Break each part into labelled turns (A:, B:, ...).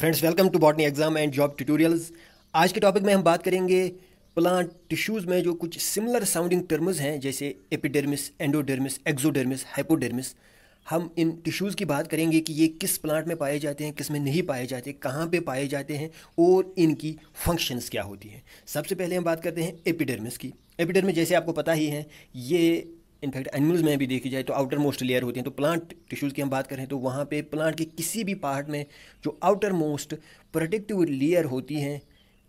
A: friends welcome to botany exam and job tutorials आज के topic में हम बात करेंगे प्लांट टिश्यूज़ में जो कुछ सिमिलर साउंडिंग टर्म्स हैं जैसे एपिडर्मिस एंडोडर्मिस एक्जोडर्मिस हाइपोडर्मिस हम इन टिश्यूज़ की बात करेंगे कि ये किस प्लांट में पाए जाते हैं किस में नहीं पाए जाते कहाँ पे पाए जाते हैं और इनकी फंक्शंस क्या होती हैं सबसे पहले हम बात करते हैं एपिडर्मिस की एपिडर्मिस जैसे आपको पता ही है ये इनफैक्ट एनिमल्स में भी देखी जाए तो आउटर मोस्ट लेयर होती हैं तो प्लांट टिश्यूज़ की हम बात करें तो वहाँ पे प्लांट के किसी भी पार्ट में जो आउटर मोस्ट प्रोटेक्टिव लेयर होती हैं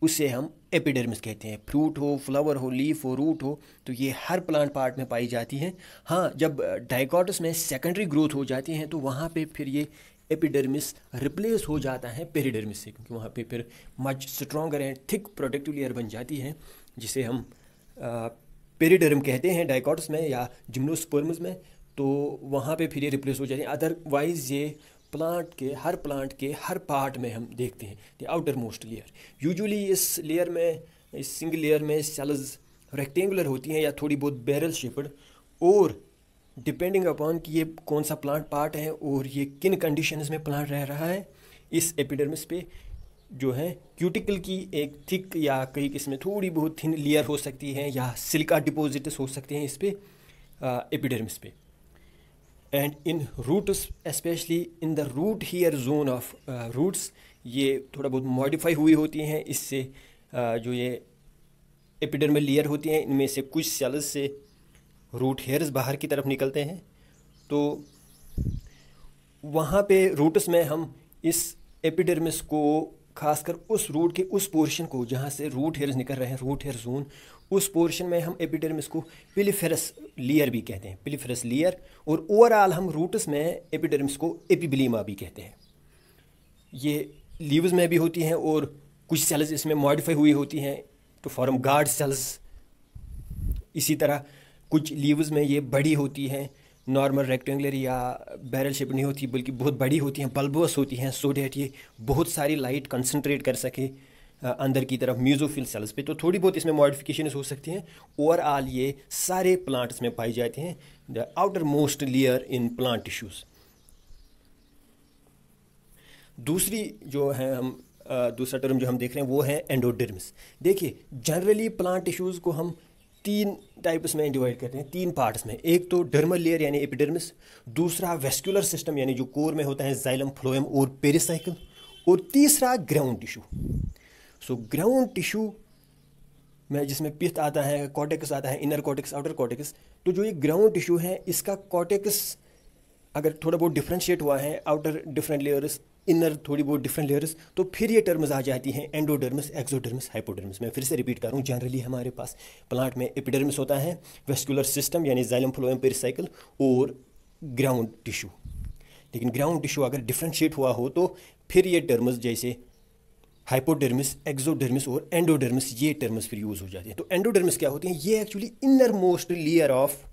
A: उसे हम एपिडर्मिस कहते हैं फ्रूट हो फ्लावर हो लीफ हो रूट हो तो ये हर प्लांट पार्ट में पाई जाती हैं हाँ जब डाइकॉटस में सेकेंडरी ग्रोथ हो जाती हैं तो वहाँ पर फिर ये एपिडर्मिस रिप्लेस हो जाता है पेरीडर्मिस से क्योंकि वहाँ पर फिर much stronger and thick protective layer बन जाती है जिसे हम पेरीडर्म कहते हैं डाइकॉट्स में या जिम्नोस्पर्म्स में तो वहाँ पे फिर ये रिप्लेस हो जाते हैं अदरवाइज़ ये प्लांट के हर प्लांट के हर पार्ट में हम देखते हैं the outermost layer usually इस लेयर में इस सिंगल लेयर में सेल्स रेक्टेंगुलर होती हैं या थोड़ी बहुत बैरल शेपड और डिपेंडिंग अपॉन कि ये कौन सा प्लांट पार्ट है और ये किन कंडीशंस में प्लांट रह रहा है इस एपिडर्मिस पे जो है क्यूटिकल की एक थिक या कई किस्में थोड़ी बहुत थिन लेयर हो सकती है या सिलिका डिपोजिटस हो सकते हैं इस पर एपिडर्मिस पे and in roots especially in the root hair zone of roots ये थोड़ा बहुत मॉडिफाई हुई होती हैं इससे uh, जो ये एपिडर्मल लेयर होती हैं इनमें से कुछ सेल्स से रूट हेयर्स बाहर की तरफ निकलते हैं तो वहाँ पे रूट्स में हम इस एपिडर्मिस को खासकर उस रूट के उस पोर्शन को जहाँ से रूट हेयर निकल रहे हैं रूट हेयर जोन उस पोर्शन में हम एपिडर्मिस को पिलीफेरस लेयर भी कहते हैं पिलीफेरस लेयर और ओवरऑल हम रूट्स में एपिडर्मिस को एपिबलीमा भी कहते हैं ये लीव्स में भी होती हैं और कुछ सेल्स इसमें मॉडिफाई हुई होती हैं टू फॉर्म गार्ड सेल्स इसी तरह कुछ लीव्स में ये बड़ी होती हैं नॉर्मल रेक्टेंगुलर या बैरल शेप नहीं होती बल्कि बहुत बड़ी होती हैं बल्बस होती हैं सो डैट ये बहुत सारी लाइट कंसनट्रेट कर सके अंदर की तरफ म्यूजोफिल सेल्स पे तो थोड़ी बहुत इसमें मॉडिफिकेशन हो सकती हैं ओवरऑल ये सारे प्लांट्स में पाए जाते हैं the outermost layer in plant tissues दूसरी जो है हम दूसरा टर्म जो हम देख रहे हैं वो है एंडोडर्म्स देखिए जनरली प्लांट टिश्यूज़ को हम तीन टाइप उसमें डिवाइड करते हैं तीन पार्ट्स में एक तो डर्मल लेयर यानी एपिडर्मिस दूसरा वेस्कुलर सिस्टम यानी जो कोर में होता है जाइलम फ्लोएम और पेरिसाइकिल और तीसरा ground tissue so ground tissue में जिसमें पिथ आता है कॉटेक्स आता है इनर कॉटेक्स आउटर कॉटेक्स तो जो ये ग्राउंड टिश्यू है इसका कॉटेक्स अगर थोड़ा बहुत डिफ्रेंशिएट हुआ है आउटर डिफरेंट लेयर्स इनर थोड़ी बहुत डिफरेंट लेयर्स तो फिर ये टर्म्स आ जाती हैं एंडोडर्मस एक्सोडर्मस हाइपोडर्मस मैं फिर से रिपीट कर रहा हूँ जनरली हमारे पास प्लांट में एपिडर्मिस होता है वेस्कुलर सिस्टम यानी जाइलम फ्लोएम पेरिसाइकिल और ग्राउंड टिश्यू लेकिन ग्राउंड टिश्यू अगर डिफ्रेंशिएट हुआ हो तो फिर ये टर्म्स जैसे हाइपोडर्मिस एक्सोडर्मिस और एंडोडर्मिस ये टर्म्स फिर यूज़ हो जाते हैं तो एंडोडर्मिस क्या होती हैं ये actually innermost layer of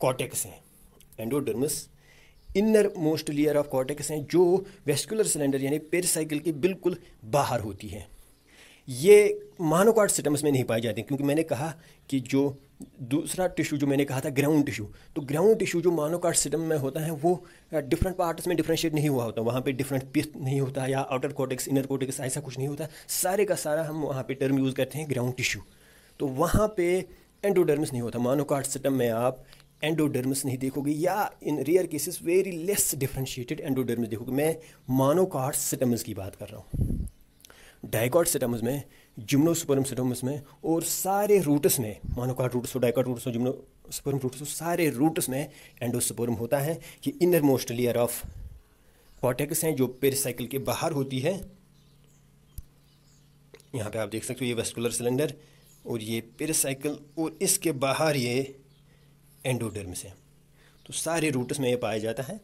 A: cortex हैं endodermis innermost layer of cortex हैं जो वेस्कुलर सिलेंडर यानी पेरिसाइकिल के बिल्कुल बाहर होती है ये मानोकॉट सिटम्स में नहीं पाए जाते क्योंकि मैंने कहा कि जो दूसरा टिश्यू जो मैंने कहा था ग्राउंड टिश्यू तो ग्राउंड टिश्यू जो मानोकार्ड सिस्टम में होता है वो डिफरेंट पार्ट्स में डिफ्रेंशिएट नहीं हुआ होता वहाँ पे डिफरेंट पिथ नहीं होता या आउटर कॉर्टेक्स इनर कॉर्टेक्स ऐसा कुछ नहीं होता सारे का सारा हम वहाँ पे टर्म यूज़ करते हैं ग्राउंड टिश्यू तो वहाँ पे एंडोडर्मिस नहीं होता मानोकार्ड सिस्टम में आप एंडोडर्मस नहीं देखोगे या in rare cases very less differentiated endodermis देखोगे मैं मानोकार्ड सिटमस की बात कर रहा हूँ डायकॉट सिटमस में सुपरम सिटमस में और सारे रूटस में मानोकार्ड रूट्स हो डायकॉट रूट्स हो सुपरम रूट्स हो सारे रूटस में एंडोसपोरम होता है ये innermost layer of cortex हैं जो पेरिसाइकिल के बाहर होती है यहाँ पे आप देख सकते हो ये वेस्कुलर सिलेंडर और ये पेरिसाइकिल और इसके बाहर ये एंडोडर्म से तो सारे रूटस में ये पाया जाता है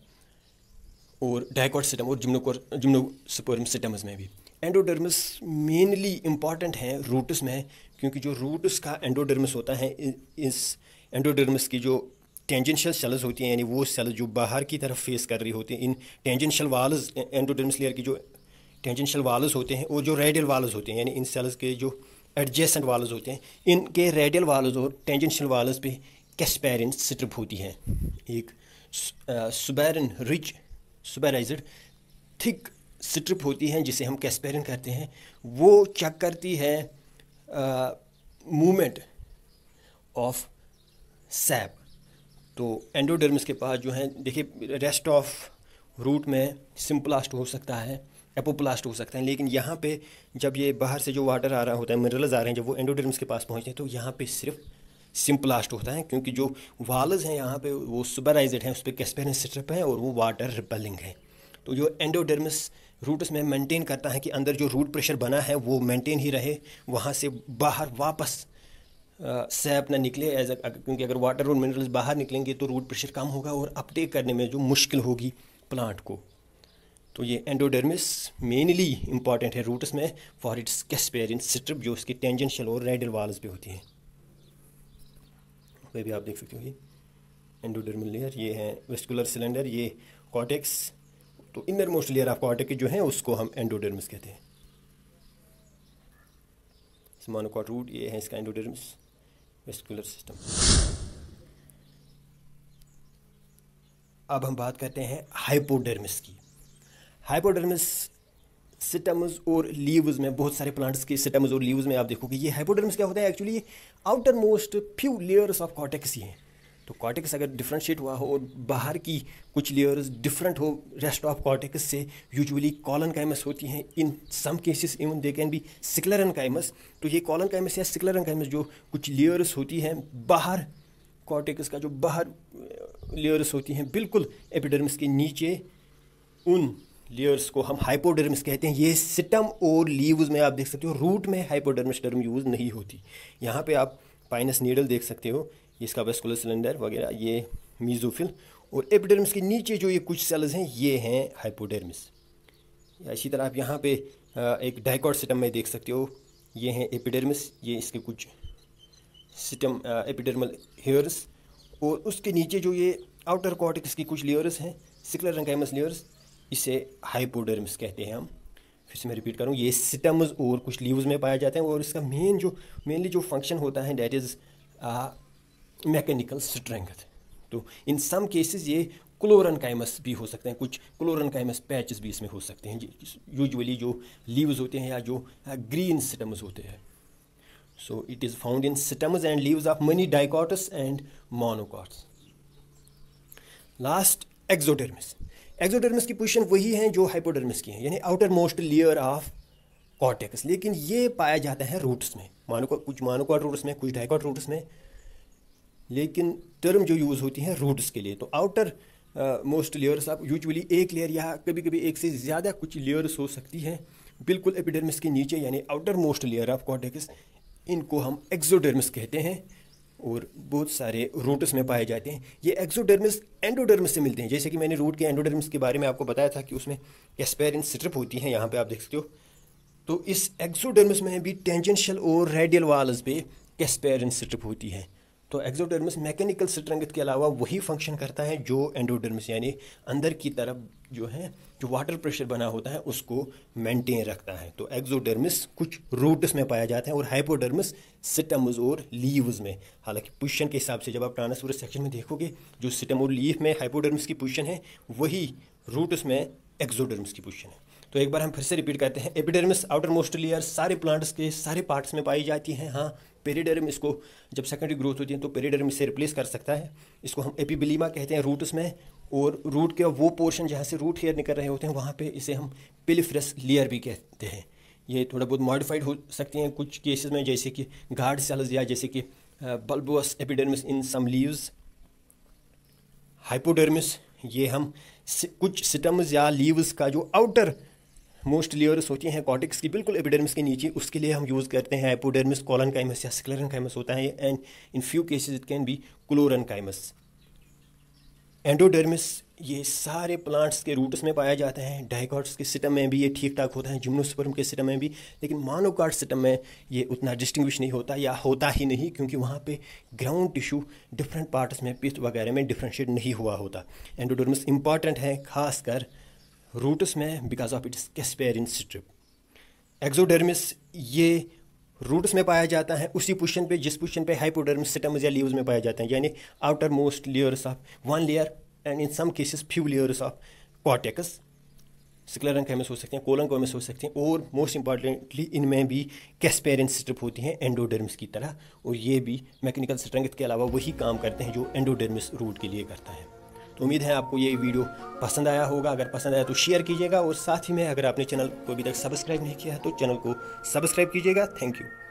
A: और डायकोट सिटम और जिम्नोकोर जिम्नोस्पर्म सिटम्स में भी एंडोडर्मस मेनली इम्पॉर्टेंट हैं रूटस में क्योंकि जो रूटस का एंडोडर्मस होता है इस एंडोडर्मस की जो टेंजेंशियल सेल्स होती हैं यानी वो सेल्स जो बाहर की तरफ फेस कर रही होती हैं in tangential walls endodermis layer की जो टेंजेंशियल वाल्स होते हैं और जो रेडियल वाल्स होते हैं यानी इन सेल्स के जो एडजेसेंट वाल्स होते हैं इनके रेडियल वाल्स और टेंजेंशियल वाल्स पे कैसपेरिन स्ट्रिप होती है एक suberin rich suberized thick strip होती है जिसे हम कैसपेरिन कहते हैं वो चेक करती है मूवमेंट ऑफ सैप तो एंडोडर्मिस के पास जो है देखिए रेस्ट ऑफ रूट में सिम्पलास्ट हो सकता है एपोप्लास्ट हो सकता है लेकिन यहाँ पे जब ये बाहर से जो वाटर आ रहा होता है मिनरल्स आ रहे हैं जब वो एंडोडर्म्स के पास पहुँचते हैं तो यहाँ पे सिर्फ सिम्पलास्ट होता है क्योंकि जो वाल्स हैं यहाँ पे वो सुपराइज हैं उस पर कैसपेन स्ट्रिप है और वो वाटर रिपेलिंग है तो जो एंडोडर्मिस रूट्स में मेंटेन करता है कि अंदर जो रूट प्रेशर बना है वो मेंटेन ही रहे वहाँ से बाहर वापस सैप ना निकले एज क्योंकि अगर वाटर और मिनरल्स बाहर निकलेंगे तो रूट प्रेशर कम होगा और अपटेक करने में जो मुश्किल होगी प्लांट को तो ये एंडोडर्मिस मेनली इंपॉर्टेंट है रूट्स में फॉर इट्स कैसपेरिन स्ट्रिप जो उसकी टेंजेंशियल और रेडल वाल्स भी होती है में भी आप देख सकते हो ये एंडोडर्मल लेयर ये है वेस्कुलर सिलेंडर ये कॉटेक्स तो innermost layer of cortex जो है उसको हम एंडोडर्मिस कहते हैं स्मानोकॉट रूट ये है इसका एंडोडर्मिस वेस्कुलर सिस्टम अब हम बात करते हैं हाइपोडर्मिस की हाइपोडर्मिस सिटम्स और लीव्स में बहुत सारे प्लांट्स के सिटम्स और लीव्स में आप देखोगे ये हाइपोडर्म्स क्या होता है एक्चुअली ये outermost few layers of cortex ही हैं तो कॉटेक्स अगर डिफ्रेंशिएट हुआ हो और बाहर की कुछ लेयर्स डिफरेंट हो रेस्ट ऑफ कॉटेक्स से यूजुअली कॉलन काइमस होती हैं in some cases even they can be sclerenchyma तो ये कॉलन काइमस या सिकलर एन काइमस जो कुछ लेयर्स होती हैं बाहर कॉटेक्स का जो बाहर लेयर्स होती हैं बिल्कुल एपिडर्म्स के नीचे उन लेयर्स को हम हाइपोडर्मिस कहते हैं ये सिटम और लीव्स में आप देख सकते हो रूट में हाइपोडर्मिस टर्म यूज़ नहीं होती यहाँ पे आप पाइनस नीडल देख सकते हो इसका वेस्कुलर सिलेंडर वगैरह ये मीजोफिल और एपिडर्मिस के नीचे जो ये कुछ सेल्स हैं ये हैं हाइपोडर्मिस इसी तरह आप यहाँ पे एक डाइकॉट सिटम में देख सकते हो ये हैं एपिडर्मिस ये इसके कुछ सिटम एपिडर्मल हेयर्स और उसके नीचे जो ये आउटर कॉर्टिक्स की कुछ लेयर्स हैं सिकलर रंगाइमस लेयर्स इसे हाइपोडर्म्स कहते हैं हम फिर से मैं रिपीट करूँ ये सिटम्स और कुछ लीव्स में पाया जाते हैं और इसका मेन जो मेनली जो फंक्शन होता है डैट इज़ मैकेनिकल स्ट्रेंथ तो इन सम केसेस ये क्लोरन काइमस भी हो सकते हैं कुछ क्लोरन काइमस पैचेस भी इसमें हो सकते हैं यूजुअली जो लीव्स होते हैं या जो ग्रीन सिटम्स होते हैं so it is found in stems and leaves of many dicots and monocots last exodermis exodermis की पोजीशन वही है जो हाइपोडर्मिस की है यानी outermost layer of cortex लेकिन ये पाया जाता है रूट्स में मानो कुछ मानोकॉट रूट्स में कुछ डाइकॉट रूट्स में लेकिन टर्म जो यूज़ होती है रूट्स के लिए तो आउटर मोस्ट लेयर्स आप यूजली एक लेयर या कभी कभी एक से ज़्यादा कुछ लेयर्स हो सकती हैं बिल्कुल एपिडर्मिस के नीचे यानी outermost layer of cortex इनको हम एक्जोडर्मिस कहते हैं और बहुत सारे रूट्स में पाए जाते हैं ये एक्सोडर्मिस एंडोडर्मिस से मिलते हैं जैसे कि मैंने रूट के एंडोडर्मिस के बारे में आपको बताया था कि उसमें एस्पेरिन स्ट्रिप होती है यहाँ पे आप देख सकते हो तो इस एक्सोडर्मिस में भी टेंजेंशियल और रेडियल वाल्स पे कैस्पेरिन स्ट्रिप होती है तो एक्जोडर्मिस मैकेनिकल स्ट्रेंथ के अलावा वही फंक्शन करता है जो एंडोडर्मिस यानी अंदर की तरफ जो है जो वाटर प्रेशर बना होता है उसको मेंटेन रखता है तो एक्जोडर्मिस कुछ रूट्स में पाया जाता है और हाइपोडर्मिस सिटम्स और लीव्स में हालांकि पोजिशन के हिसाब से जब आप ट्रांसफर सेक्शन में देखोगे जो सिटम और लीव में हाइपोडर्मिस की पोजिशन है वही रूट्स में एक्जोडर्मिस की पोजिशन है तो एक बार हम फिर से रिपीट करते हैं एपिडर्मिस आउटर मोस्ट लेयर सारे प्लांट्स के सारे पार्ट्स में पाई जाती हैं हाँ पेरीडर्म इसको जब सेकेंडरी ग्रोथ होती है तो पेरीडर्म इसे रिप्लेस कर सकता है इसको हम एपिबिलीमा कहते हैं रूट्स में और रूट के वो पोर्शन जहाँ से रूट हेयर निकल रहे होते हैं वहाँ पर इसे हम पिलिफ्रस लेयर भी कहते हैं ये थोड़ा बहुत मॉडिफाइड हो सकती हैं कुछ केसेस में जैसे कि गार्ड सेल्स या जैसे कि bulbous epidermis in some leaves hypodermis ये हम कुछ सिटम्स या लीव्स का जो आउटर मोस्ट लेयर्स होती हैं कॉटिक्स की बिल्कुल एपिडर्मिस के नीचे उसके लिए हम यूज़ करते हैं एपोडर्मिस कॉलन काइमस या स्क्लेरन काइमस होता है and in few cases it can be chlorenchyma endodermis ये सारे प्लांट्स के रूट्स में पाया जाता है डाइकॉट्स के सिटम में भी ये ठीक ठाक होता है जिम्नोस्पर्म के सिटम में भी लेकिन मानोकाट सिटम में ये उतना डिस्टिंग्विश नहीं होता या होता ही नहीं क्योंकि वहाँ पे ग्राउंड टिश्यू डिफरेंट पार्ट्स में पिथ वगैरह में डिफ्रेंशिएट नहीं हुआ होता एंडोडर्मिस इंपॉर्टेंट है खासकर रूट्स में because of its casparian strip exodermis ये रूट्स में पाया जाता है उसी पोजिशन पे जिस पोजिशन पे हाइपोडर्मिस सिटम या लीव्स में पाया जाता है यानी outermost layers of one layer and in some cases few layers of cortex sclerenchyma हो सकते हैं कोलन कैमस हो सकते हैं और मोस्ट इंपॉर्टेंटली इनमें भी कैसपेरिन स्ट्रिप होती हैं एंडोडर्मिस की तरह और ये भी मैकेनिकल स्ट्रेंथ के अलावा वही काम करते हैं जो एंडोडर्मिस रूट के लिए करता है तो उम्मीद है आपको ये वीडियो पसंद आया होगा अगर पसंद आया तो शेयर कीजिएगा और साथ ही में अगर आपने चैनल को अभी तक सब्सक्राइब नहीं किया है तो चैनल को सब्सक्राइब कीजिएगा थैंक यू